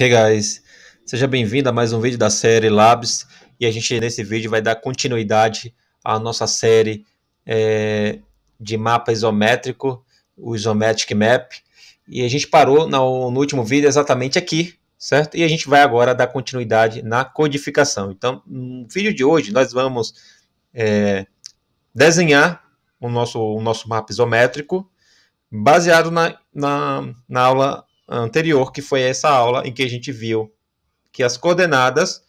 Hey guys, seja bem-vindo a mais um vídeo da série Labs e a gente nesse vídeo vai dar continuidade à nossa série é, de mapa isométrico, o Isometric Map, e a gente parou no, no, último vídeo exatamente aqui, certo? E a gente vai agora dar continuidade na codificação. Então, no vídeo de hoje nós vamos é, desenhar o nosso, o nosso mapa isométrico baseado na, na, na aula anterior, que foi essa aula em que a gente viu que as coordenadas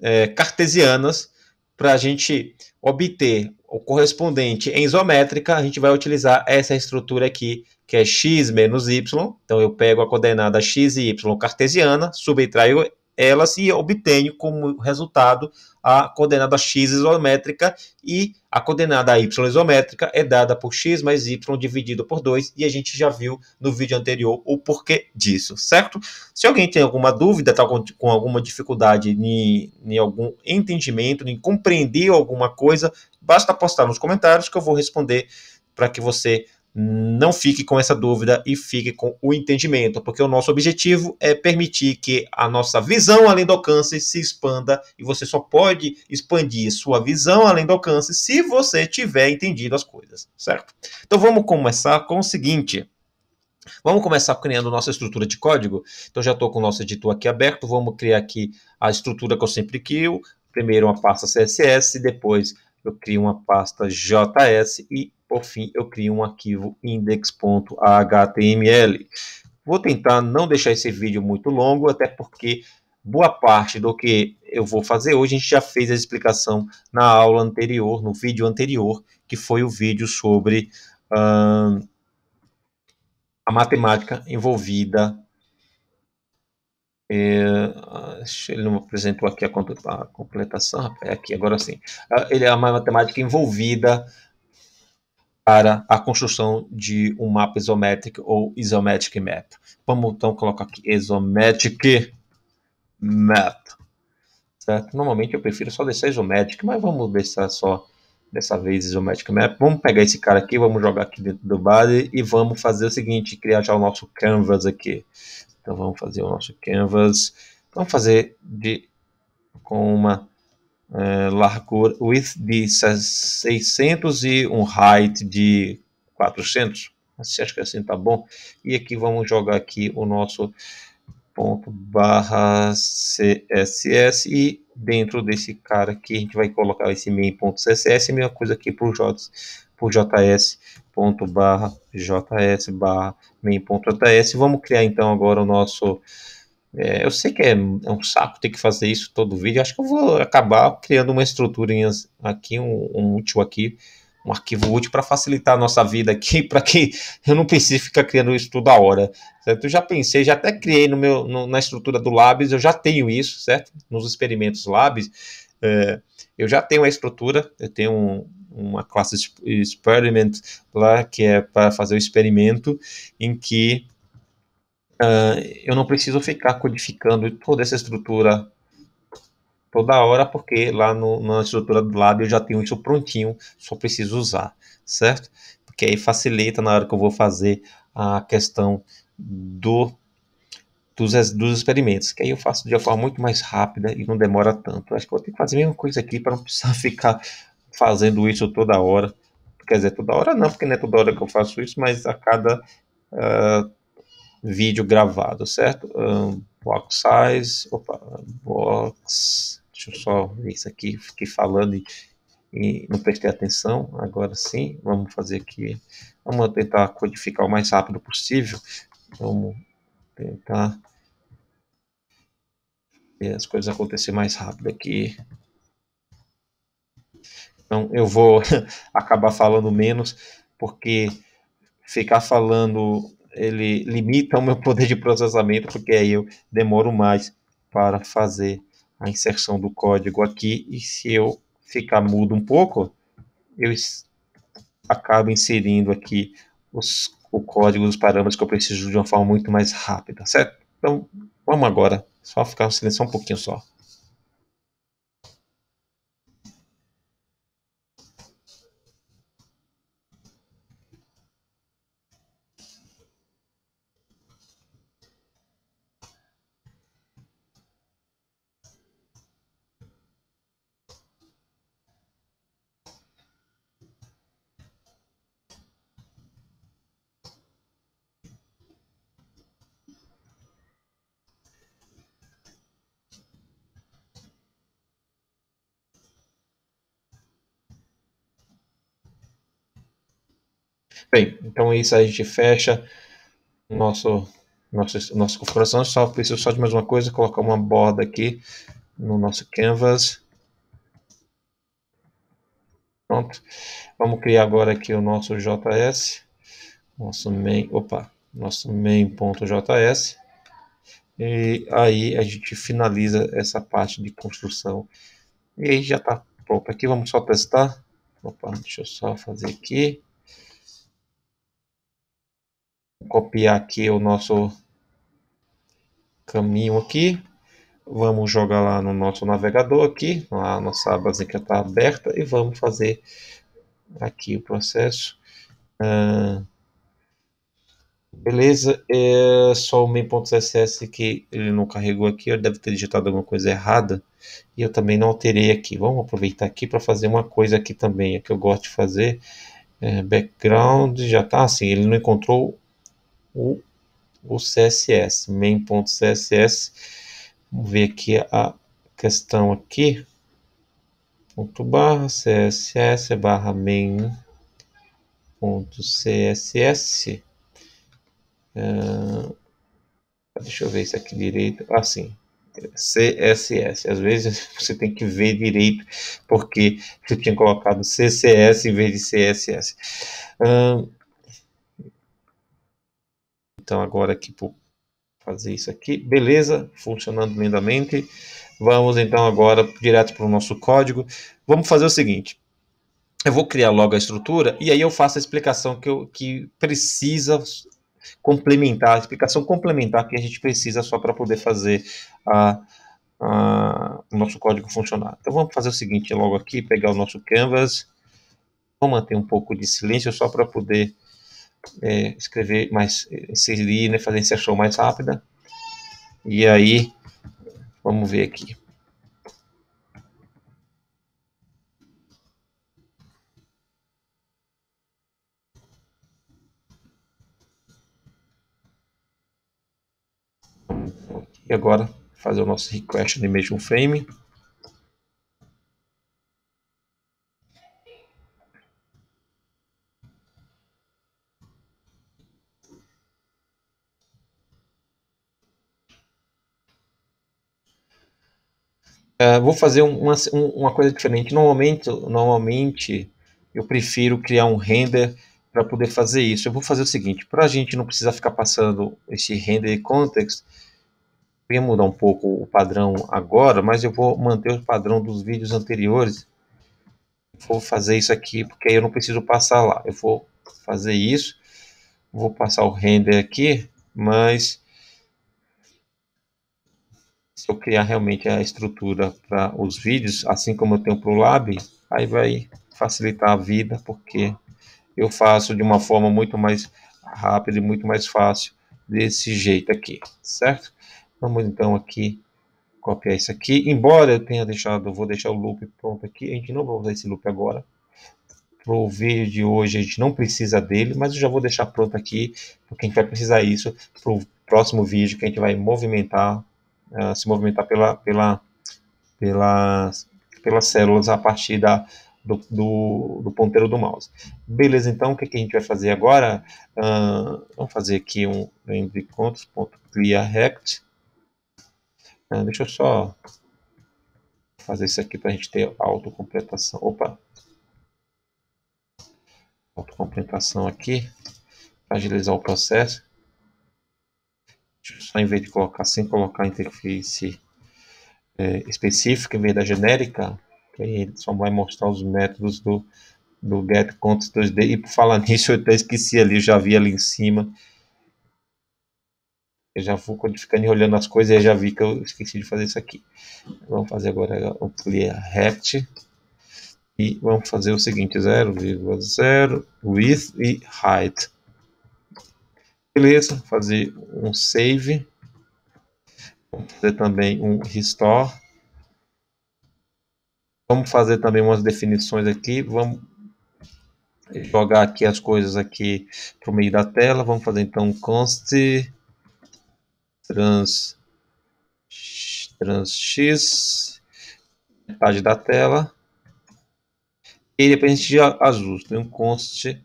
é, cartesianas, para a gente obter o correspondente em isométrica, a gente vai utilizar essa estrutura aqui, que é x menos y. Então, eu pego a coordenada x e y cartesiana, subtraio elas e obtenho como resultado a coordenada x isométrica e a coordenada y isométrica é dada por x mais y dividido por 2 e a gente já viu no vídeo anterior o porquê disso, certo? Se alguém tem alguma dúvida, está com, com, alguma dificuldade em, em algum entendimento, em compreender alguma coisa, basta postar nos comentários que eu vou responder para que você não fique com essa dúvida e fique com o entendimento, porque o nosso objetivo é permitir que a nossa visão além do alcance se expanda e você só pode expandir sua visão além do alcance se você tiver entendido as coisas, certo? Então vamos começar com o seguinte. Vamos começar criando nossa estrutura de código. Então já estou com o nosso editor aqui aberto. Vamos criar aqui a estrutura que eu sempre crio. Primeiro uma pasta CSS, depois eu crio uma pasta JS e por fim, eu crio um arquivo index.html. Vou tentar não deixar esse vídeo muito longo, até porque boa parte do que eu vou fazer hoje a gente já fez a explicação na aula anterior, no vídeo anterior, que foi o vídeo sobre hum, a matemática envolvida. É, ele não apresentou aqui a, a completação, é aqui, agora sim. Ah, ele é a matemática envolvida para a construção de um mapa isométrico ou isometric map. Vamos então colocar aqui isometric map. Certo? Normalmente eu prefiro só deixar isometric, mas vamos deixar só dessa vez isometric map. Vamos pegar esse cara aqui, vamos jogar aqui dentro do body e vamos fazer o seguinte, criar já o nosso canvas aqui. Então vamos fazer o nosso canvas. Vamos fazer de com uma é, eh, largura, width de 600 e um height de 400. acho que assim tá bom. E aqui vamos jogar aqui o nosso ponto barra css e dentro desse cara aqui a gente vai colocar esse main.css, mesma coisa aqui para o js ponto barra js barra main.js. Vamos criar então agora o nosso é, eu sei que é, é, um saco ter que fazer isso todo vídeo. Acho que eu vou acabar criando uma estrutura aqui, um, um útil aqui, um arquivo útil para facilitar a nossa vida aqui, para que eu não precise ficar criando isso toda hora. Certo? Eu já pensei, já até criei no meu, no, na estrutura do Labs, eu já tenho isso, certo? Nos experimentos Labs, é, eu já tenho a estrutura, eu tenho um, uma classe experiment lá que é para fazer o experimento em que uh, eu não preciso ficar codificando toda essa estrutura toda hora, porque lá no, na estrutura do lab eu já tenho isso prontinho, só preciso usar, certo? Porque aí facilita na hora que eu vou fazer a questão do dos, dos experimentos, que aí eu faço de uma forma muito mais rápida e não demora tanto. Acho que eu vou ter que fazer a mesma coisa aqui para não precisar ficar fazendo isso toda hora. Quer dizer, toda hora não, porque não é toda hora que eu faço isso, mas a cada uh, vídeo gravado, certo? Um, box size, opa, box, deixa eu só ver isso aqui, fiquei falando e, e não prestei atenção, agora sim, vamos fazer aqui, vamos tentar codificar o mais rápido possível, vamos tentar ver as coisas acontecer mais rápido aqui. Então eu vou acabar falando menos, porque ficar falando ele limita o meu poder de processamento, porque aí eu demoro mais para fazer a inserção do código aqui, e se eu ficar mudo um pouco, eu acabo inserindo aqui os, o código dos parâmetros que eu preciso de uma forma muito mais rápida, certo? Então, vamos agora, só ficar no silêncio um pouquinho só. Bem, então é isso aí, a gente fecha nosso, nosso, nossa configuração. Só preciso só de mais uma coisa, colocar uma borda aqui no nosso canvas. Pronto. Vamos criar agora aqui o nosso JS, nosso main, opa, nosso main.js. E aí a gente finaliza essa parte de construção. E aí já está pronto. Aqui vamos só testar. Opa, deixa eu só fazer aqui copiar aqui o nosso caminho aqui. Vamos jogar lá no nosso navegador aqui, lá na nossa abazinha que está aberta e vamos fazer aqui o processo. Ah, beleza, é só o main.css que ele não carregou aqui, ele deve ter digitado alguma coisa errada. E eu também não alterei aqui. Vamos aproveitar aqui para fazer uma coisa aqui também, é que eu gosto de fazer. É, background já está assim, ele não encontrou o, o CSS, main.css. Vamos ver aqui a questão aqui. Ponto barra CSS barra main.css. Uh, ah, deixa eu ver isso aqui direito. Assim, ah, CSS. Às vezes você tem que ver direito porque você tinha colocado CCS em vez de CSS. Uh, então agora aqui por fazer isso aqui, beleza, funcionando lindamente. Vamos então agora direto para o nosso código. Vamos fazer o seguinte, eu vou criar logo a estrutura e aí eu faço a explicação que, eu, que precisa complementar, a explicação complementar que a gente precisa só para poder fazer a, a, o nosso código funcionar. Então vamos fazer o seguinte logo aqui, pegar o nosso canvas, vou manter um pouco de silêncio só para poder é, escrever mais, inserir, é, né, fazer inserção mais rápida. E aí, vamos ver aqui. E agora, fazer o nosso request no mesmo frame. Ah, vou fazer uma, uma coisa diferente. Normalmente, normalmente eu prefiro criar um render para poder fazer isso. Eu vou fazer o seguinte, para a gente não precisar ficar passando esse render context, eu ia mudar um pouco o padrão agora, mas eu vou manter o padrão dos vídeos anteriores. Vou fazer isso aqui, porque eu não preciso passar lá. Eu vou fazer isso, vou passar o render aqui, mas se eu criar realmente a estrutura para os vídeos, assim como eu tenho para o Lab, aí vai facilitar a vida, porque eu faço de uma forma muito mais rápida e muito mais fácil desse jeito aqui, certo? Vamos então aqui copiar isso aqui, embora eu tenha deixado, vou deixar o loop pronto aqui, a gente não vai usar esse loop agora, para o vídeo de hoje a gente não precisa dele, mas eu já vou deixar pronto aqui, porque a gente vai precisar isso para o próximo vídeo que a gente vai movimentar se movimentar pela, pela, pelas, pelas células a partir da, do, do, do, ponteiro do mouse. Beleza, então o que, que a gente vai fazer agora? Uh, vamos fazer aqui um rect. Uh, ah, deixa eu só fazer isso aqui para a gente ter autocompletação. Opa! Autocompletação aqui, para agilizar o processo só em vez de colocar sem colocar a interface é, específica em vez da genérica, que aí ele só vai mostrar os métodos do, do get context 2D. E por falar nisso, eu até esqueci ali, já vi ali em cima. Eu já fui codificando e olhando as coisas e já vi que eu esqueci de fazer isso aqui. Vamos fazer agora o clear rect. E vamos fazer o seguinte, 0,0 width e height. Beleza, fazer um save. Vamos fazer também um restore. Vamos fazer também umas definições aqui. Vamos jogar aqui as coisas aqui para o meio da tela. Vamos fazer então const trans, trans x metade da tela. E depois a gente ajusta. Tem um const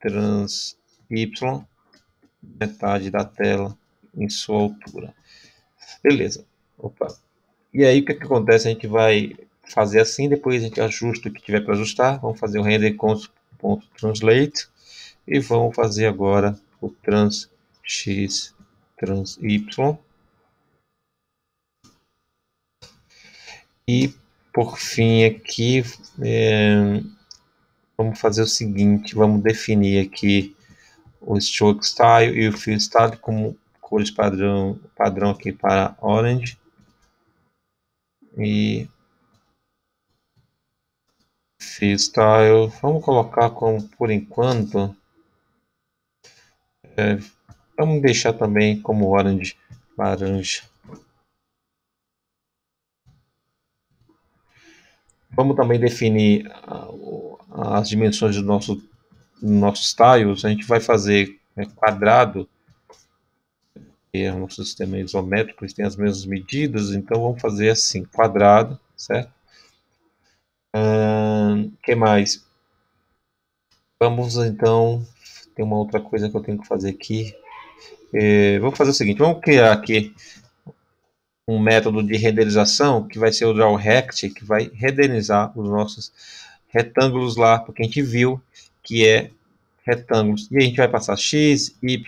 trans y metade da tela em sua altura. Beleza. Opa. E aí o que, é que acontece? A gente vai fazer assim, depois a gente ajusta o que tiver para ajustar. Vamos fazer o render cons.translate e vamos fazer agora o trans x trans y. E por fim aqui é, vamos fazer o seguinte, vamos definir aqui o stroke style e o fill style como cores padrão, padrão aqui para orange e fill style vamos colocar como por enquanto é, vamos deixar também como orange laranja vamos também definir ah, as dimensões do nosso nossos tiles, a gente vai fazer né, quadrado, e é o nosso sistema isométrico, eles têm as mesmas medidas, então vamos fazer assim, quadrado, certo? O que mais? Vamos então, tem uma outra coisa que eu tenho que fazer aqui. É, vou fazer o seguinte, vamos criar aqui um método de renderização que vai ser o draw rect, que vai renderizar os nossos retângulos lá, porque a gente viu que é retângulos. E a gente vai passar x, y,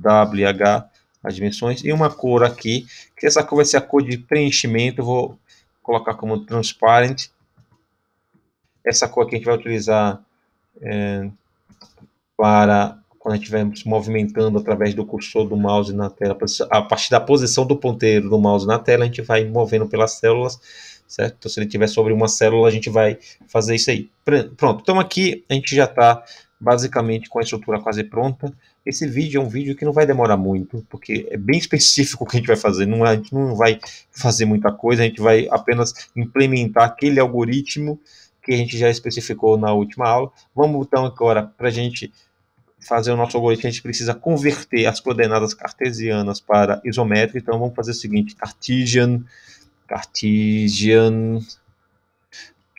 w, h, as dimensões, e uma cor aqui, que essa cor vai ser a cor de preenchimento, vou colocar como transparent. Essa cor aqui a gente vai utilizar é, para quando a gente estiver movimentando através do cursor do mouse na tela, a partir da posição do ponteiro do mouse na tela, a gente vai movendo pelas células certo? Então, se ele tiver sobre uma célula, a gente vai fazer isso aí. Pronto, então aqui a gente já está basicamente com a estrutura quase pronta. Esse vídeo é um vídeo que não vai demorar muito, porque é bem específico o que a gente vai fazer. Não, é, a gente não vai fazer muita coisa, a gente vai apenas implementar aquele algoritmo que a gente já especificou na última aula. Vamos então agora para a gente fazer o nosso algoritmo, a gente precisa converter as coordenadas cartesianas para isométrica. Então vamos fazer o seguinte: cartesian Cartesian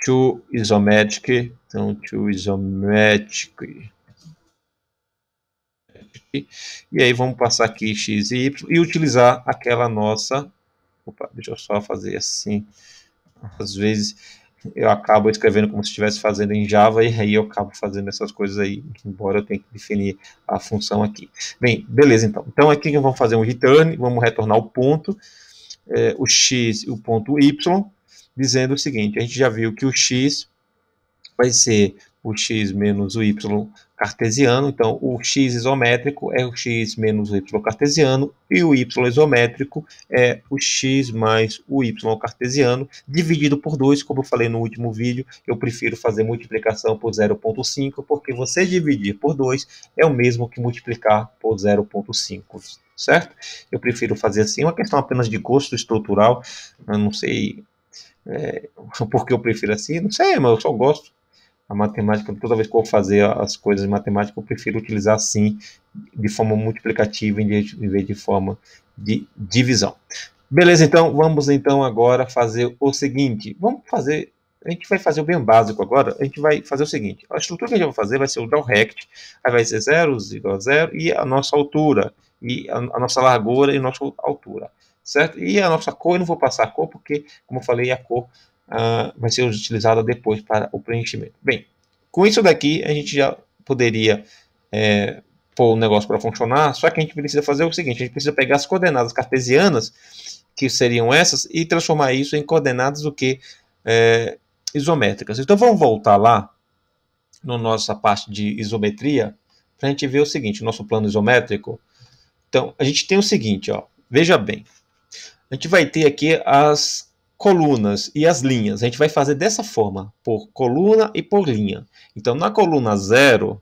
to isometric, então to isometric. E aí vamos passar aqui x e y e utilizar aquela nossa... Opa, deixa eu só fazer assim. Às vezes eu acabo escrevendo como se estivesse fazendo em Java e aí eu acabo fazendo essas coisas aí, embora eu tenha que definir a função aqui. Bem, beleza então. Então aqui vamos fazer um return, vamos retornar o ponto é, o x e o ponto y, dizendo o seguinte: a gente já viu que o x vai ser o x menos o y cartesiano, então o x isométrico é o x menos o y cartesiano, e o y isométrico é o x mais o y cartesiano, dividido por 2, como eu falei no último vídeo, eu prefiro fazer multiplicação por 0.5, porque você dividir por 2 é o mesmo que multiplicar por 0.5 certo? Eu prefiro fazer assim, uma questão apenas de gosto estrutural, eu não sei é, porque eu prefiro assim, não sei, mas eu só gosto. A matemática, toda vez que eu vou fazer as coisas em matemática, eu prefiro utilizar assim, de forma multiplicativa, em vez de forma de divisão. Beleza, então, vamos então agora fazer o seguinte, vamos fazer a gente vai fazer o bem básico agora. A gente vai fazer o seguinte: a estrutura que a gente vai fazer vai ser o draw rect, aí vai ser 0 igual a 0 e a nossa altura e a, a nossa largura e a nossa altura, certo? E a nossa cor, eu não vou passar a cor porque, como eu falei, a cor ah, vai ser utilizada depois para o preenchimento. Bem, com isso daqui a gente já poderia é, pôr o negócio para funcionar, só que a gente precisa fazer o seguinte, a gente precisa pegar as coordenadas cartesianas, que seriam essas, e transformar isso em coordenadas o que é, isométricas. Então vamos voltar lá na no nossa parte de isometria, para a gente ver o seguinte, o nosso plano isométrico, então, a gente tem o seguinte, ó, veja bem. A gente vai ter aqui as colunas e as linhas. A gente vai fazer dessa forma, por coluna e por linha. Então, na coluna 0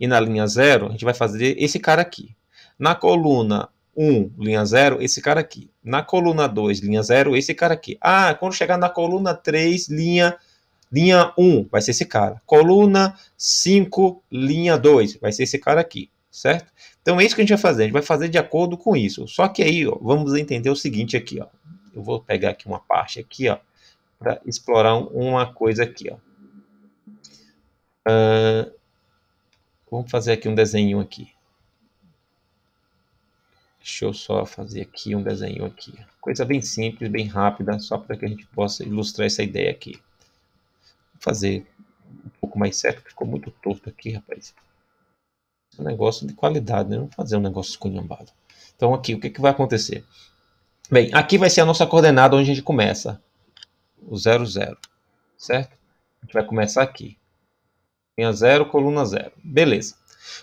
e na linha 0, a gente vai fazer esse cara aqui. Na coluna 1, um, linha 0, esse cara aqui. Na coluna 2, linha 0, esse cara aqui. Ah, quando chegar na coluna 3, linha linha 1, um, vai ser esse cara. Coluna 5, linha 2, vai ser esse cara aqui certo? Então é isso que a gente vai fazer, a gente vai fazer de acordo com isso. Só que aí, ó, vamos entender o seguinte aqui, ó. Eu vou pegar aqui uma parte aqui, ó, para explorar uma coisa aqui, ó. Uh, vamos fazer aqui um desenho aqui. Deixa eu só fazer aqui um desenho aqui. Coisa bem simples, bem rápida, só para que a gente possa ilustrar essa ideia aqui. Vou fazer um pouco mais certo, ficou muito torto aqui, rapaz. É um negócio de qualidade, né? Não fazer um negócio esculhambado. Então aqui, o que, que vai acontecer? Bem, aqui vai ser a nossa coordenada onde a gente começa. O 0, 0. Certo? A gente vai começar aqui. Linha 0, coluna 0. Beleza.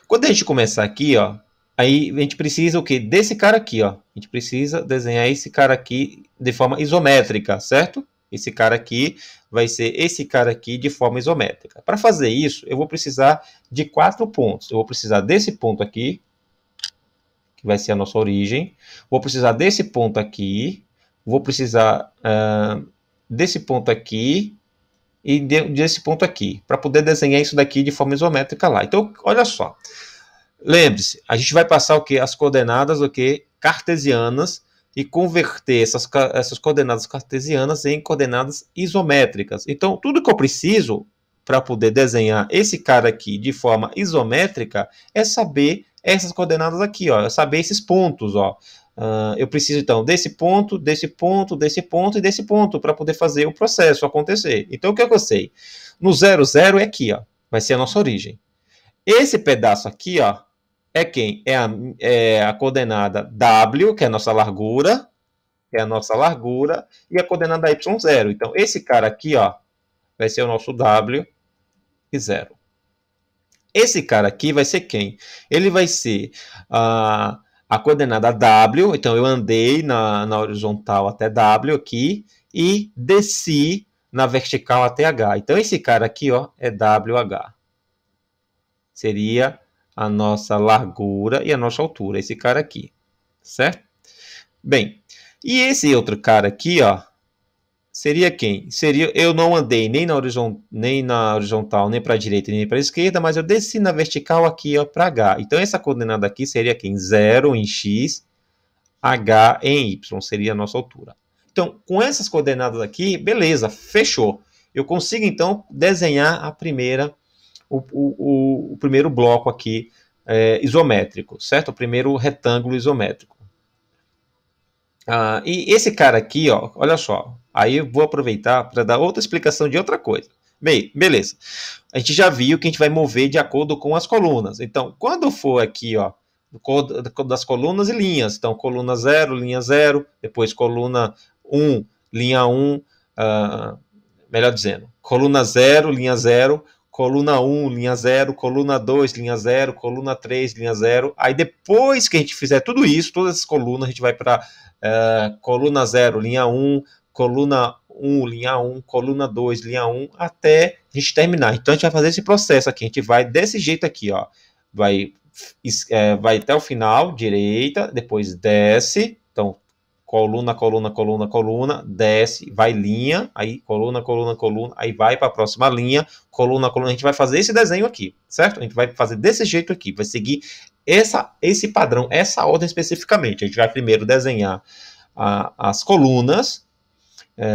Quando a gente começar aqui, ó, aí a gente precisa o quê? Desse cara aqui, ó. A gente precisa desenhar esse cara aqui de forma isométrica, certo? Esse cara aqui vai ser esse cara aqui de forma isométrica. Para fazer isso, eu vou precisar de quatro pontos. Eu vou precisar desse ponto aqui, que vai ser a nossa origem. Vou precisar desse ponto aqui. Vou precisar uh, desse ponto aqui e de, desse ponto aqui, para poder desenhar isso daqui de forma isométrica lá. Então, olha só. Lembre-se, a gente vai passar o que? As coordenadas o que? cartesianas e converter essas, essas coordenadas cartesianas em coordenadas isométricas. Então, tudo que eu preciso para poder desenhar esse cara aqui de forma isométrica é saber essas coordenadas aqui, ó, é saber esses pontos, ó. Uh, eu preciso então desse ponto, desse ponto, desse ponto e desse ponto para poder fazer o processo acontecer. Então o que, é que eu sei? No 00 é aqui, ó, vai ser a nossa origem. Esse pedaço aqui, ó, é quem? É a, é a coordenada W, que é a nossa largura, que é a nossa largura, e a coordenada y zero Então, esse cara aqui, ó, vai ser o nosso W e zero Esse cara aqui vai ser quem? Ele vai ser a, a coordenada W, então eu andei na, na horizontal até W aqui, e desci na vertical até H. Então, esse cara aqui, ó, é WH. Seria a nossa largura e a nossa altura, esse cara aqui, certo? Bem, e esse outro cara aqui, ó, seria quem? Seria eu não andei nem na, horizon, nem na horizontal, nem para a direita, nem para a esquerda, mas eu desci na vertical aqui, ó, para h. Então essa coordenada aqui seria quem? 0 em x, h em y, seria a nossa altura. Então, com essas coordenadas aqui, beleza, fechou. Eu consigo então desenhar a primeira o, o, o primeiro bloco aqui é, isométrico, certo? O primeiro retângulo isométrico. Ah, e esse cara aqui, ó, olha só. Aí eu vou aproveitar para dar outra explicação de outra coisa. Bem, beleza. A gente já viu que a gente vai mover de acordo com as colunas. Então, quando for aqui, ó, das colunas e linhas. Então, coluna 0, linha 0, depois coluna 1, um, linha 1, um, uh, melhor dizendo, coluna 0, linha 0, coluna 1, linha 0, coluna 2, linha 0, coluna 3, linha 0. Aí depois que a gente fizer tudo isso, todas as colunas, a gente vai para é, eh, coluna 0, linha 1, coluna 1, linha 1, coluna 2, linha 1, até a gente terminar. Então a gente vai fazer esse processo aqui, a gente vai desse jeito aqui, ó. Vai, é, vai até o final, direita, depois desce, então coluna, coluna, coluna, coluna, desce, vai linha, aí coluna, coluna, coluna, aí vai para a próxima linha, coluna, coluna. A gente vai fazer esse desenho aqui, certo? A gente vai fazer desse jeito aqui, vai seguir essa, esse padrão, essa ordem especificamente. A gente vai primeiro desenhar a, as colunas é,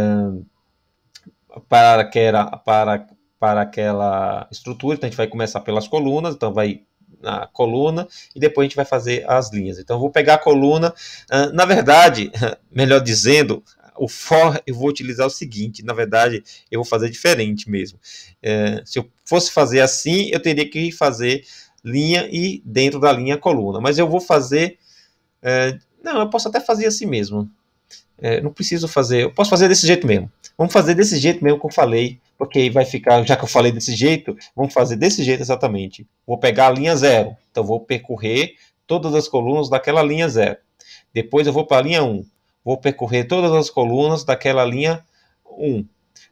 para, era para, para aquela estrutura, então a gente vai começar pelas colunas, então vai na coluna e depois a gente vai fazer as linhas. Então, eu vou pegar a coluna, ah, na verdade, melhor dizendo, o for eu vou utilizar o seguinte, na verdade, eu vou fazer diferente mesmo. É, se eu fosse fazer assim, eu teria que fazer linha e dentro da linha coluna, mas eu vou fazer, é, não, eu posso até fazer assim mesmo. É, não preciso fazer, eu posso fazer desse jeito mesmo. Vamos fazer desse jeito mesmo que eu falei, porque aí vai ficar, já que eu falei desse jeito, vamos fazer desse jeito exatamente. Vou pegar a linha zero, então vou percorrer todas as colunas daquela linha zero. Depois eu vou para a linha 1, um, vou percorrer todas as colunas daquela linha 1. Um.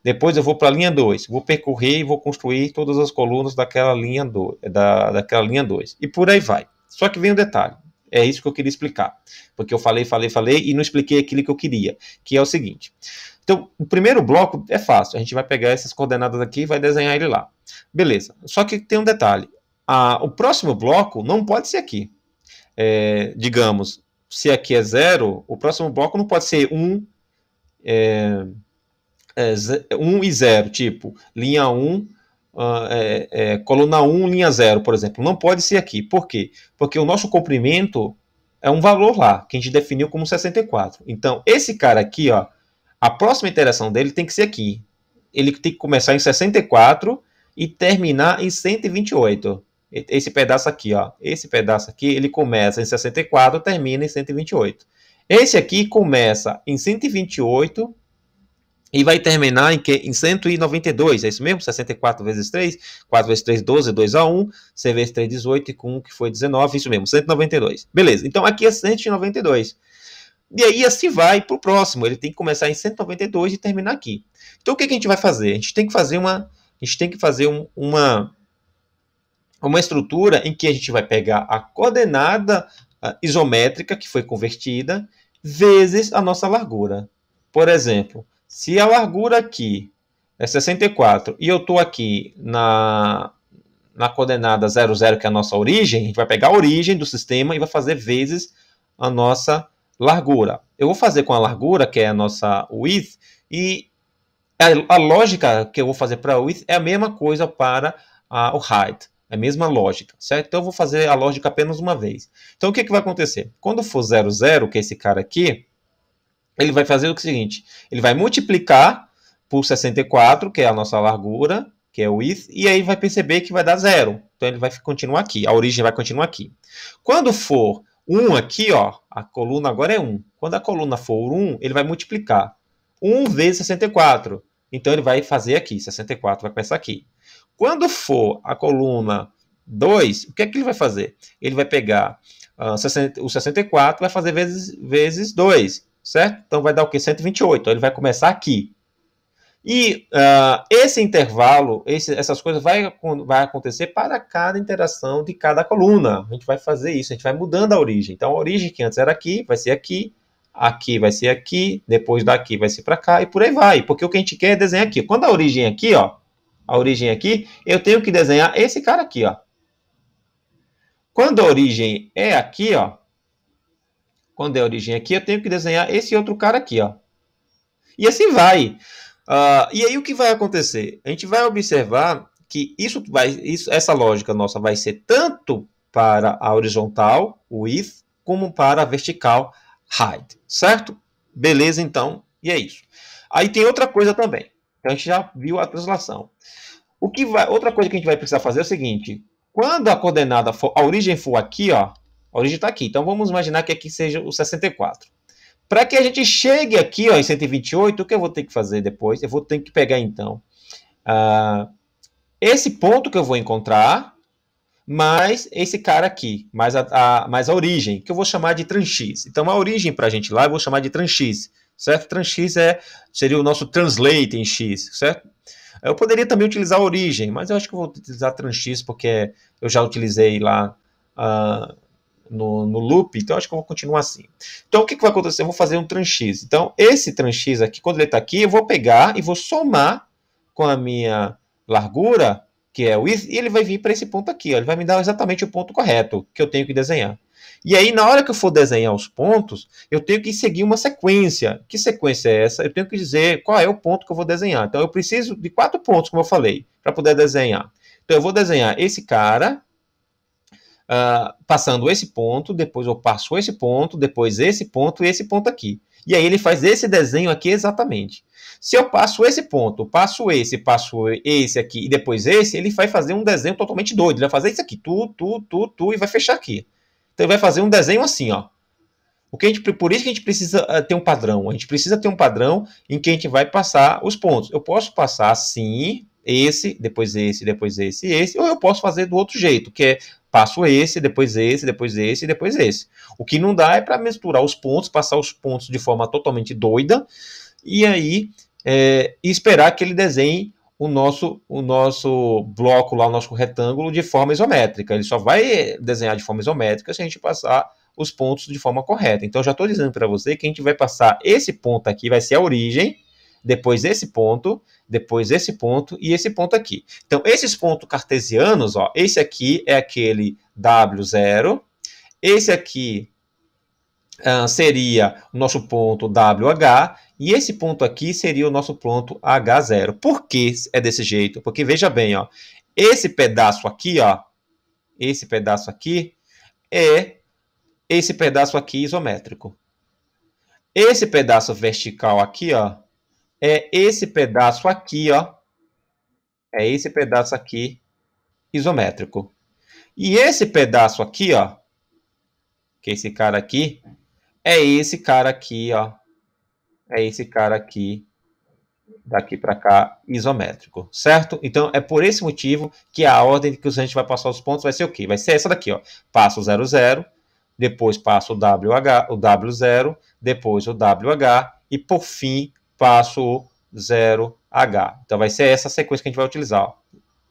Depois eu vou para a linha 2, vou percorrer e vou construir todas as colunas daquela linha 2, da, daquela linha 2. E por aí vai. Só que vem um detalhe. É isso que eu queria explicar. Porque eu falei, falei, falei e não expliquei aquilo que eu queria, que é o seguinte. Então, o primeiro bloco é fácil. A gente vai pegar essas coordenadas aqui e vai desenhar ele lá. Beleza. Só que tem um detalhe. Ah, o próximo bloco não pode ser aqui. É, digamos, se aqui é zero, o próximo bloco não pode ser 1 um, é, é, um e 0, tipo linha 1, um, ah, é, é, coluna 1, um, linha 0, por exemplo. Não pode ser aqui. Por quê? Porque o nosso comprimento é um valor lá, que a gente definiu como 64. Então, esse cara aqui, ó, a próxima interação dele tem que ser aqui. Ele tem que começar em 64 e terminar em 128. Esse pedaço aqui, ó. Esse pedaço aqui, ele começa em 64, termina em 128. Esse aqui começa em 128 e vai terminar em, que, em 192, é isso mesmo? 64 vezes 3, 4 vezes 3, 12, 2 a 1, C vezes 3, 18, e com 1 que foi 19, isso mesmo, 192. Beleza, então aqui é 192. 192. E aí assim vai para o próximo. Ele tem que começar em 192 e terminar aqui. Então o que, que, a gente vai fazer? A gente tem que fazer uma. A gente tem que fazer um, uma, uma estrutura em que a gente vai pegar a coordenada isométrica que foi convertida vezes a nossa largura. Por exemplo, se a largura aqui é 64 e eu estou aqui na, na coordenada 00, que é a nossa origem, a gente vai pegar a origem do sistema e vai fazer vezes a nossa largura. Eu vou fazer com a largura, que é a nossa width, e a, a lógica que eu vou fazer para a width é a mesma coisa para a, o height. É a mesma lógica, certo? Então, eu vou fazer a lógica apenas uma vez. Então, o que, é que vai acontecer? Quando for 00, que é esse cara aqui, ele vai fazer o seguinte, ele vai multiplicar por 64, que é a nossa largura, que é o width, e aí vai perceber que vai dar zero. Então ele vai continuar aqui, a origem vai continuar aqui. Quando for 1 aqui, ó, a coluna agora é 1. Quando a coluna for 1, ele vai multiplicar. 1 vezes 64. Então, ele vai fazer aqui, 64 vai começar aqui. Quando for a coluna 2, o que é que ele vai fazer? Ele vai pegar uh, ah, 60, o 64, e vai fazer vezes, vezes 2, certo? Então, vai dar o quê? 128. Então, ele vai começar aqui. E uh, esse intervalo, esse, essas coisas vai, vai acontecer para cada interação de cada coluna. A gente vai fazer isso, a gente vai mudando a origem. Então, a origem que antes era aqui, vai ser aqui, aqui vai ser aqui, depois daqui vai ser para cá e por aí vai. Porque o que a gente quer é desenhar aqui. Quando a origem é aqui, ó, a origem é aqui, eu tenho que desenhar esse cara aqui, ó. Quando a origem é aqui, ó, quando é a origem aqui, eu tenho que desenhar esse outro cara aqui, ó. E assim vai. Uh, e aí o que vai acontecer? A gente vai observar que isso vai, isso, essa lógica nossa vai ser tanto para a horizontal, o if, como para a vertical, hide, certo? Beleza, então, e é isso. Aí tem outra coisa também. Então a gente já viu a translação. O que vai, outra coisa que a gente vai precisar fazer é o seguinte: quando a coordenada for, a origem for aqui, ó, a origem está aqui. Então vamos imaginar que aqui seja o 64. Para que a gente chegue aqui ó, em 128, o que eu vou ter que fazer depois? Eu vou ter que pegar, então, uh, esse ponto que eu vou encontrar, mais esse cara aqui, mais a, a, mais a origem, que eu vou chamar de -X. Então, a origem para a gente lá, eu vou chamar de tranx, certo? Tranx é, seria o nosso translate em x, certo? Eu poderia também utilizar a origem, mas eu acho que eu vou utilizar -X porque eu já utilizei lá uh, no, no loop, então acho que eu vou continuar assim. Então o que, que vai acontecer? Eu vou fazer um tranx. Então esse tranx aqui, quando ele está aqui, eu vou pegar e vou somar com a minha largura, que é o width, e ele vai vir para esse ponto aqui. Ó, ele vai me dar exatamente o ponto correto que eu tenho que desenhar. E aí, na hora que eu for desenhar os pontos, eu tenho que seguir uma sequência. Que sequência é essa? Eu tenho que dizer qual é o ponto que eu vou desenhar. Então, eu preciso de quatro pontos, como eu falei, para poder desenhar. Então, eu vou desenhar esse cara, uh, passando esse ponto, depois eu passo esse ponto, depois esse ponto e esse ponto aqui. E aí ele faz esse desenho aqui exatamente. Se eu passo esse ponto, passo esse, passo esse aqui e depois esse, ele vai fazer um desenho totalmente doido. Ele vai fazer isso aqui, tu, tu, tu, tu, e vai fechar aqui. Então ele vai fazer um desenho assim, ó. O que a gente, por isso que a gente precisa ah, ter um padrão. A gente precisa ter um padrão em que a gente vai passar os pontos. Eu posso passar assim, esse, depois esse, depois esse, esse, ou eu posso fazer do outro jeito, que é Passo esse, depois esse, depois esse e depois esse. O que não dá é para misturar os pontos, passar os pontos de forma totalmente doida e aí é, esperar que ele desenhe o nosso, o nosso bloco lá, o nosso retângulo de forma isométrica. Ele só vai eh, desenhar de forma isométrica se a gente passar os pontos de forma correta. Então, já estou dizendo para você que a gente vai passar esse ponto aqui, vai ser a origem, depois esse ponto, depois esse ponto e esse ponto aqui. Então, esses pontos cartesianos, ó, esse aqui é aquele W0, esse aqui uh, seria o nosso ponto WH, e esse ponto aqui seria o nosso ponto H0. Por que é desse jeito? Porque veja bem, ó, esse pedaço aqui, ó, esse pedaço aqui é esse pedaço aqui isométrico. Esse pedaço vertical aqui, ó, é esse pedaço aqui, ó. É esse pedaço aqui isométrico. E esse pedaço aqui, ó, que é esse cara aqui, é esse cara aqui, ó. É esse cara aqui daqui para cá isométrico, certo? Então é por esse motivo que a ordem que a gente vai passar os pontos vai ser o quê? Vai ser essa daqui, ó. Passo 0, 0, depois passo o WH, o W0, depois o WH e por fim passo 0H. Então vai ser essa sequência que a gente vai utilizar.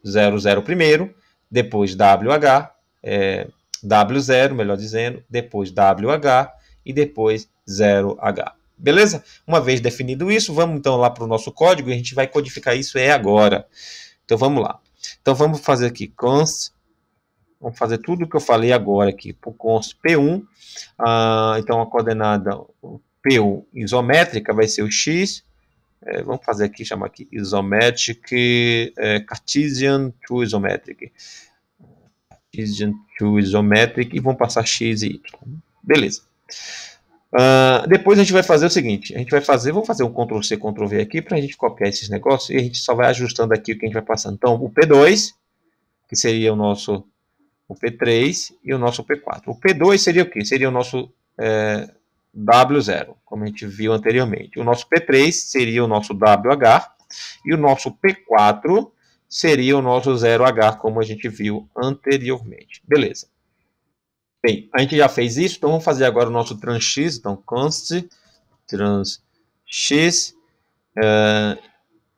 00 primeiro, depois WH, é, W0, melhor dizendo, depois WH e depois 0H. Beleza? Uma vez definido isso, vamos então lá para o nosso código e a gente vai codificar isso é agora. Então vamos lá. Então vamos fazer aqui const vamos fazer tudo o que eu falei agora aqui por const P1. Ah, então, a coordenada P1 isométrica vai ser o X. É, vamos fazer aqui, chamar aqui isometric é, Cartesian to isometric. Cartesian to isometric e vamos passar X e Y. Beleza. Uh, depois a gente vai fazer o seguinte, a gente vai fazer, vou fazer um Ctrl C, Ctrl V aqui para a gente copiar esses negócios e a gente só vai ajustando aqui o que a gente vai passar. Então, o P2, que seria o nosso o P3 e o nosso P4. O P2 seria o que? Seria o nosso é, W0, como a gente viu anteriormente. O nosso P3 seria o nosso WH e o nosso P4 seria o nosso 0H, como a gente viu anteriormente. Beleza. Bem, a gente já fez isso, então vamos fazer agora o nosso transx, então const transx é, eh,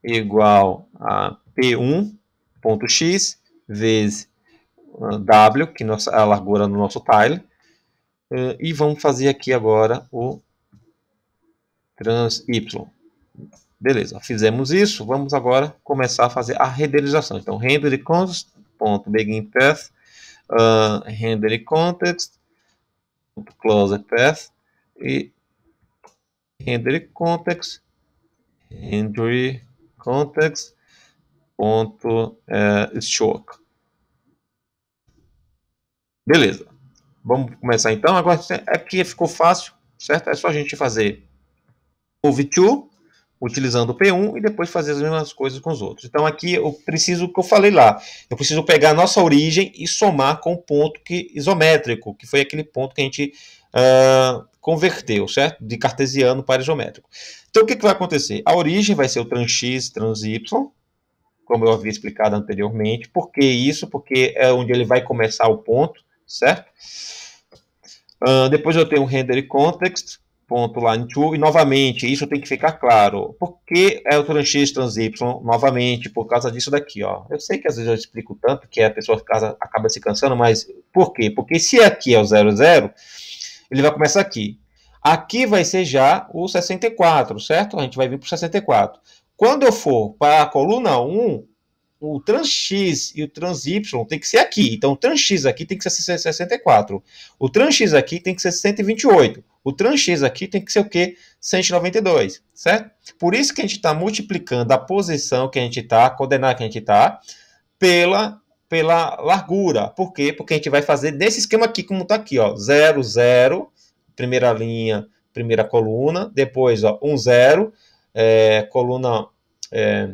igual a P1.x vezes eh, W, que é a largura do nosso tile, eh, e vamos fazer aqui agora o trans y. Beleza, fizemos isso, vamos agora começar a fazer a renderização. Então, render const. begin path, uh, render context, close path, e render context, render context, ponto uh, stroke. Beleza. Vamos começar então. Agora é porque ficou fácil, certo? É só a gente fazer V2 utilizando o P1 e depois fazer as mesmas coisas com os outros. Então aqui eu preciso, o que eu falei lá, eu preciso pegar a nossa origem e somar com o ponto que, isométrico, que foi aquele ponto que a gente uh, converteu, certo? De cartesiano para isométrico. Então o que, que vai acontecer? A origem vai ser o trans x, trans y, como eu havia explicado anteriormente. Por que isso? Porque é onde ele vai começar o ponto, certo? Uh, depois eu tenho o render context, ponto line to, e novamente, isso tem que ficar claro. porque é o trans x, trans y, novamente, por causa disso daqui, ó. Eu sei que às vezes eu explico tanto que a pessoa casa, acaba se cansando, mas por quê? Porque se aqui é o 00, ele vai começar aqui. Aqui vai ser já o 64, certo? A gente vai vir para o 64. Quando eu for para a coluna 1, o trans X e o trans Y tem que ser aqui. Então, o trans X aqui tem que ser 64. O trans X aqui tem que ser 128. O trans X aqui tem que ser o quê? 192, certo? Por isso que a gente está multiplicando a posição que a gente está, a coordenada que a gente está, pela, pela largura. Por quê? Porque a gente vai fazer nesse esquema aqui, como está aqui, ó. 0, 0, primeira linha, primeira coluna. Depois, ó, 1, um 0, é, coluna... É,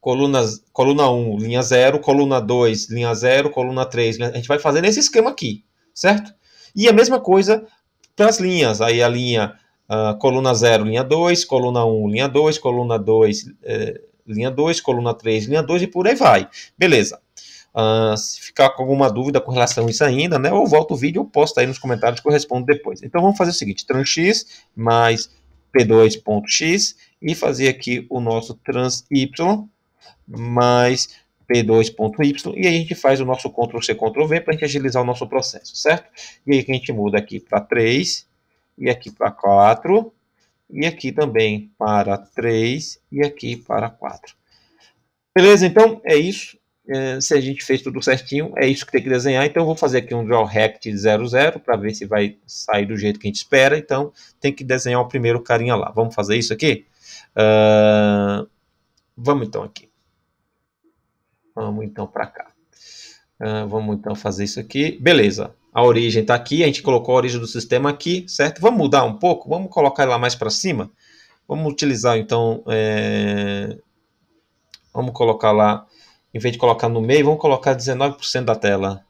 colunas, coluna 1, linha 0, coluna 2, linha 0, coluna 3. Linha... A gente vai fazer nesse esquema aqui, certo? E a mesma coisa para as linhas. Aí a linha uh, coluna 0, linha 2, coluna 1, linha 2, coluna 2, eh, linha 2, coluna 3, linha 2 e por aí vai. Beleza. Uh, se ficar com alguma dúvida com relação a isso ainda, né, eu volto o vídeo eu posto aí nos comentários que eu respondo depois. Então vamos fazer o seguinte, trans x mais p2.x e fazer aqui o nosso trans y mais P2.Y, e aí a gente faz o nosso Ctrl+C, Ctrl+V para a gente agilizar o nosso processo, certo? E aí que a gente muda aqui para 3, e aqui para 4, e aqui também para 3, e aqui para 4. Beleza? Então, é isso. É, se a gente fez tudo certinho, é isso que tem que desenhar. Então, eu vou fazer aqui um draw rect 00 para ver se vai sair do jeito que a gente espera. Então, tem que desenhar o primeiro carinha lá. Vamos fazer isso aqui? Uh, vamos então aqui. Vamos então para cá. Uh, vamos então fazer isso aqui. Beleza. A origem está aqui. A gente colocou a origem do sistema aqui, certo? Vamos mudar um pouco. Vamos colocar ela mais para cima. Vamos utilizar então. É... Vamos colocar lá. Em vez de colocar no meio, vamos colocar 19% da tela,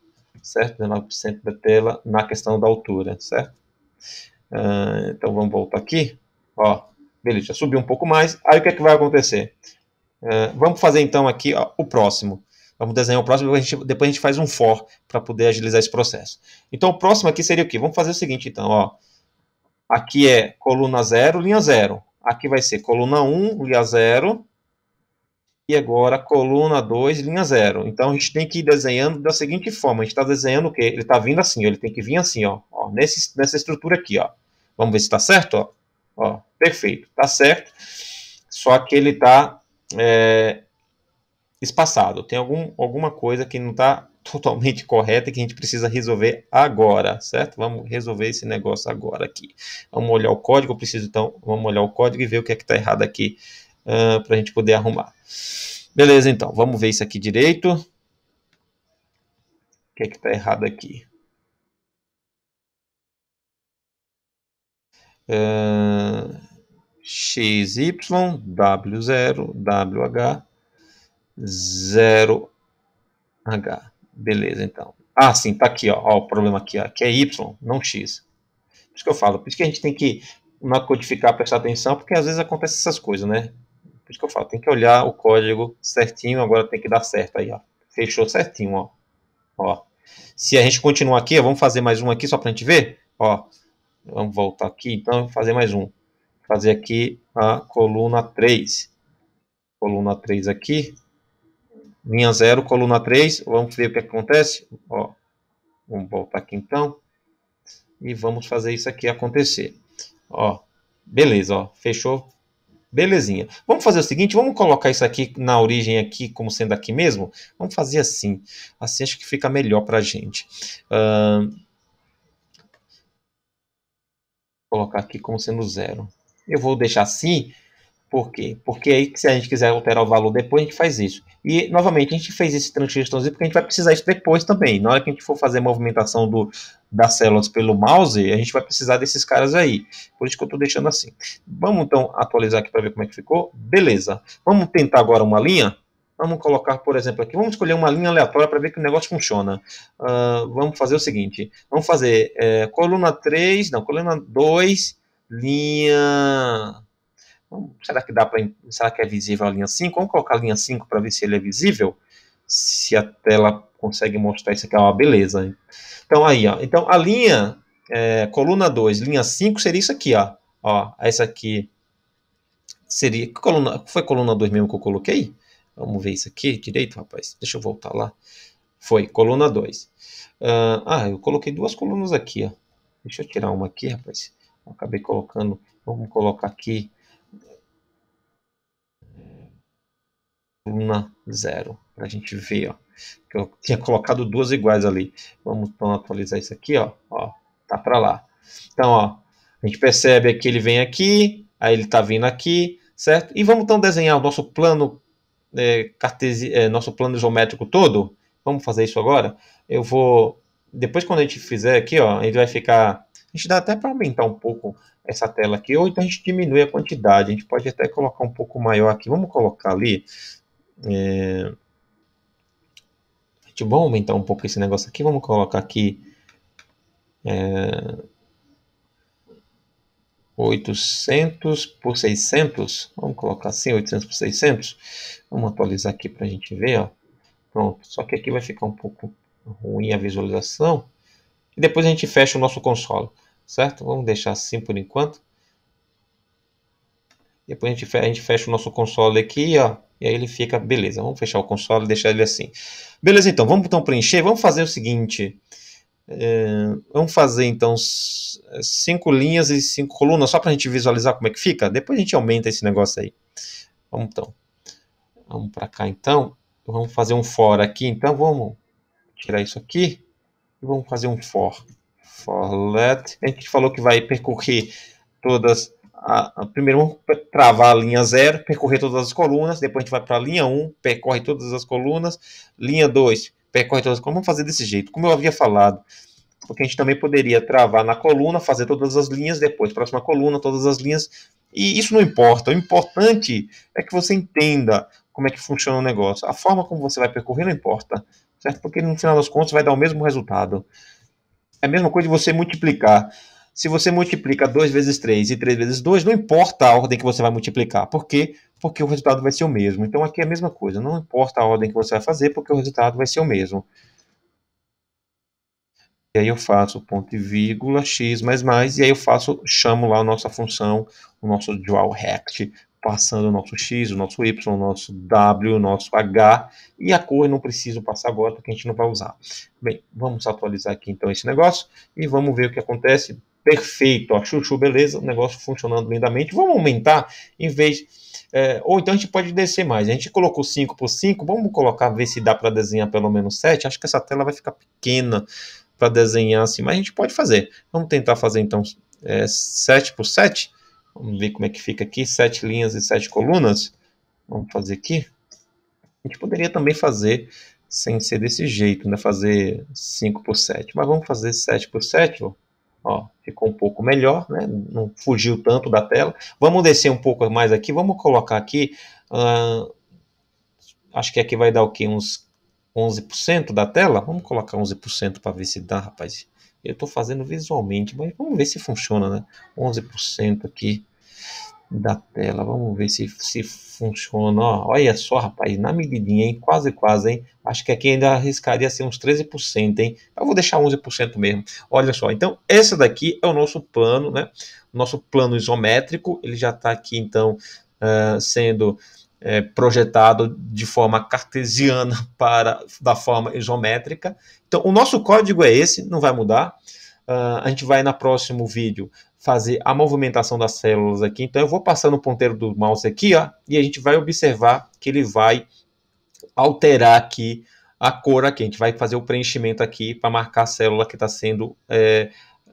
certo? 19% da tela na questão da altura, certo? Uh, então vamos voltar aqui. Ó, beleza, subiu um pouco mais. Aí o que é que vai acontecer? É, vamos fazer então aqui ó, o próximo. Vamos desenhar o próximo, depois a gente, depois a gente faz um for para poder agilizar esse processo. Então, o próximo aqui seria o quê? Vamos fazer o seguinte, então, ó. Aqui é coluna 0, linha 0. Aqui vai ser coluna 1, um, linha 0. E agora, coluna 2, linha 0. Então, a gente tem que ir desenhando da seguinte forma. A gente está desenhando o quê? Ele está vindo assim, ó, ele tem que vir assim, ó. ó nesse, nessa estrutura aqui, ó. Vamos ver se está certo, ó. ó. Perfeito, está certo. Só que ele está é, espaçado. Tem algum, alguma coisa que não está totalmente correta e que a gente precisa resolver agora, certo? Vamos resolver esse negócio agora aqui. Vamos olhar o código, eu preciso então, vamos olhar o código e ver o que é que está errado aqui uh, ah, para a gente poder arrumar. Beleza, então, vamos ver isso aqui direito. O que é que está errado aqui? Uh... XY, W0, WH, 0H. Beleza, então. Ah, sim, tá aqui, ó, ó o problema aqui, ó, que é Y, não X. Por isso que eu falo, por isso que a gente tem que, na codificar, prestar atenção, porque às vezes acontecem essas coisas, né? Por isso que eu falo, tem que olhar o código certinho, agora tem que dar certo aí, ó. Fechou certinho, ó. ó. Se a gente continuar aqui, ó, vamos fazer mais um aqui só pra gente ver, ó. Vamos voltar aqui, então, fazer mais um fazer aqui a coluna 3. Coluna 3 aqui. Linha 0, coluna 3. Vamos ver o que acontece. Ó, vamos voltar aqui então. E vamos fazer isso aqui acontecer. Ó, beleza, ó, fechou. Belezinha. Vamos fazer o seguinte, vamos colocar isso aqui na origem aqui, como sendo aqui mesmo? Vamos fazer assim. Assim acho que fica melhor para a gente. Uh, colocar aqui como sendo zero. Eu vou deixar assim, por quê? Porque aí, se a gente quiser alterar o valor depois, a gente faz isso. E, novamente, a gente fez esse transgestãozinho porque a gente vai precisar isso depois também. Na hora que a gente for fazer a movimentação do, das células pelo mouse, a gente vai precisar desses caras aí. Por isso que eu estou deixando assim. Vamos, então, atualizar aqui para ver como é que ficou. Beleza. Vamos tentar agora uma linha? Vamos colocar, por exemplo, aqui. Vamos escolher uma linha aleatória para ver que o negócio funciona. Uh, vamos fazer o seguinte. Vamos fazer é, coluna 3, não, coluna 2 linha. Será que dá para. Será que é visível a linha 5? Vamos colocar a linha 5 para ver se ele é visível. Se a tela consegue mostrar isso aqui, é uma beleza. Hein? Então aí, ó. Então a linha, é, coluna 2, linha 5 seria isso aqui, ó. ó. Essa aqui seria. Coluna, foi coluna 2 mesmo que eu coloquei? Vamos ver isso aqui direito, rapaz. Deixa eu voltar lá. Foi, coluna 2. Ah, ah, eu coloquei duas colunas aqui, ó. Deixa eu tirar uma aqui, rapaz acabei colocando, vamos colocar aqui coluna 0, para a gente ver, ó, que eu tinha colocado duas iguais ali. Vamos então atualizar isso aqui, ó, ó, tá para lá. Então, ó, a gente percebe que ele vem aqui, aí ele tá vindo aqui, certo? E vamos então desenhar o nosso plano é, cartesi é, nosso plano isométrico todo. Vamos fazer isso agora. Eu vou depois quando a gente fizer aqui, ó, ele vai ficar a gente dá até para aumentar um pouco essa tela aqui, ou então a gente diminui a quantidade. A gente pode até colocar um pouco maior aqui. Vamos colocar ali. É... Gente, vai aumentar um pouco esse negócio aqui. Vamos colocar aqui. É... 800 por 600, vamos colocar assim, 800 por 600, vamos atualizar aqui para a gente ver, ó. pronto, só que aqui vai ficar um pouco ruim a visualização, e depois a gente fecha o nosso console, certo? Vamos deixar assim por enquanto. Depois a gente, fecha, a gente fecha o nosso console aqui, ó, e aí ele fica, beleza, vamos fechar o console e deixar ele assim. Beleza, então, vamos então preencher, vamos fazer o seguinte, é, vamos fazer então cinco linhas e cinco colunas, só para a gente visualizar como é que fica, depois a gente aumenta esse negócio aí. Vamos então, vamos para cá então, vamos fazer um fora aqui, então vamos tirar isso aqui, e vamos fazer um for. For let. A gente falou que vai percorrer todas. A, a primeiro vamos travar a linha 0, percorrer todas as colunas. Depois a gente vai para a linha 1, um, percorre todas as colunas. Linha 2, percorre todas as colunas. Vamos fazer desse jeito, como eu havia falado. Porque a gente também poderia travar na coluna, fazer todas as linhas, depois próxima coluna, todas as linhas. E isso não importa. O importante é que você entenda como é que funciona o negócio. A forma como você vai percorrer não importa certo? Porque no final das contas vai dar o mesmo resultado. É a mesma coisa de você multiplicar. Se você multiplica 2 vezes 3 e 3 vezes 2, não importa a ordem que você vai multiplicar. Por quê? Porque o resultado vai ser o mesmo. Então aqui é a mesma coisa. Não importa a ordem que você vai fazer, porque o resultado vai ser o mesmo. E aí eu faço ponto e vírgula, x mais mais, e aí eu faço, chamo lá a nossa função, o nosso dual rect passando o nosso X, o nosso Y, o nosso W, o nosso H, e a cor eu não preciso passar agora porque a gente não vai usar. Bem, vamos atualizar aqui então esse negócio e vamos ver o que acontece. Perfeito, ó, chuchu, beleza, o negócio funcionando lindamente. Vamos aumentar em vez, é, ou então a gente pode descer mais. A gente colocou 5 por 5, vamos colocar, ver se dá para desenhar pelo menos 7. Acho que essa tela vai ficar pequena para desenhar assim, mas a gente pode fazer. Vamos tentar fazer então é, 7 por 7 Vamos ver como é que fica aqui, sete linhas e sete colunas. Vamos fazer aqui. A gente poderia também fazer sem ser desse jeito, né? fazer 5 por 7. Mas vamos fazer 7 por 7, ó. ficou um pouco melhor, né? não fugiu tanto da tela. Vamos descer um pouco mais aqui, vamos colocar aqui, uh, acho que aqui vai dar o quê? Uns 11% da tela? Vamos colocar 11% para ver se dá, rapaz. Eu estou fazendo visualmente, mas vamos ver se funciona, né? 11% aqui da tela. Vamos ver se, se funciona. Ó, olha só, rapaz, na medidinha, hein? Quase, quase, hein? Acho que aqui ainda arriscaria ser uns 13%, hein? Eu vou deixar 11% mesmo. Olha só, então, esse daqui é o nosso plano, né? Nosso plano isométrico, ele já está aqui, então, uh, sendo é, projetado de forma cartesiana para da forma isométrica. Então, o nosso código é esse, não vai mudar. Uh, a gente vai no próximo vídeo fazer a movimentação das células aqui. Então eu vou passando o ponteiro do mouse aqui, ó, e a gente vai observar que ele vai alterar aqui a cor aqui. A gente vai fazer o preenchimento aqui para marcar a célula que está sendo é,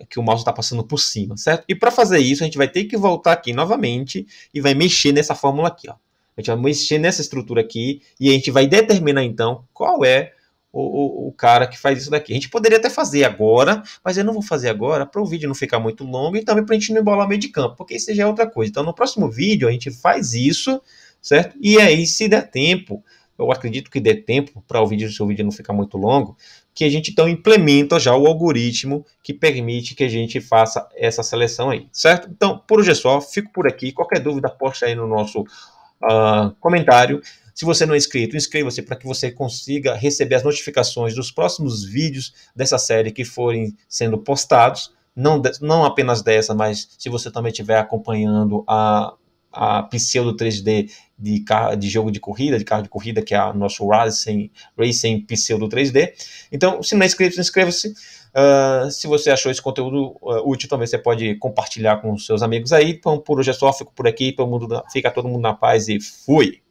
que o mouse está passando por cima, certo? E para fazer isso, a gente vai ter que voltar aqui novamente e vai mexer nessa fórmula aqui, ó. A gente vai mexer nessa estrutura aqui e a gente vai determinar então qual é o, o, o, cara que faz isso daqui. A gente poderia até fazer agora, mas eu não vou fazer agora para o vídeo não ficar muito longo e também para a gente não embolar meio de campo, porque isso já é outra coisa. Então, no próximo vídeo, a gente faz isso, certo? E aí, se der tempo, eu acredito que dê tempo para o vídeo, seu vídeo não ficar muito longo, que a gente então implementa já o algoritmo que permite que a gente faça essa seleção aí, certo? Então, por hoje é só, fico por aqui. Qualquer dúvida, posta aí no nosso uh, comentário. Se você não é inscrito, inscreva-se para que você consiga receber as notificações dos próximos vídeos dessa série que forem sendo postados. Não, não apenas dessa, mas se você também estiver acompanhando a, a pseudo 3D de, carro, de jogo de corrida, de carro de corrida, que é o nosso Racing, Racing Pseudo 3D. Então, se não é inscrito, inscreva-se. Uh, se você achou esse conteúdo uh, útil, também você pode compartilhar com seus amigos aí. Então, por hoje é só, fico por aqui. Todo mundo, fica todo mundo na paz e fui!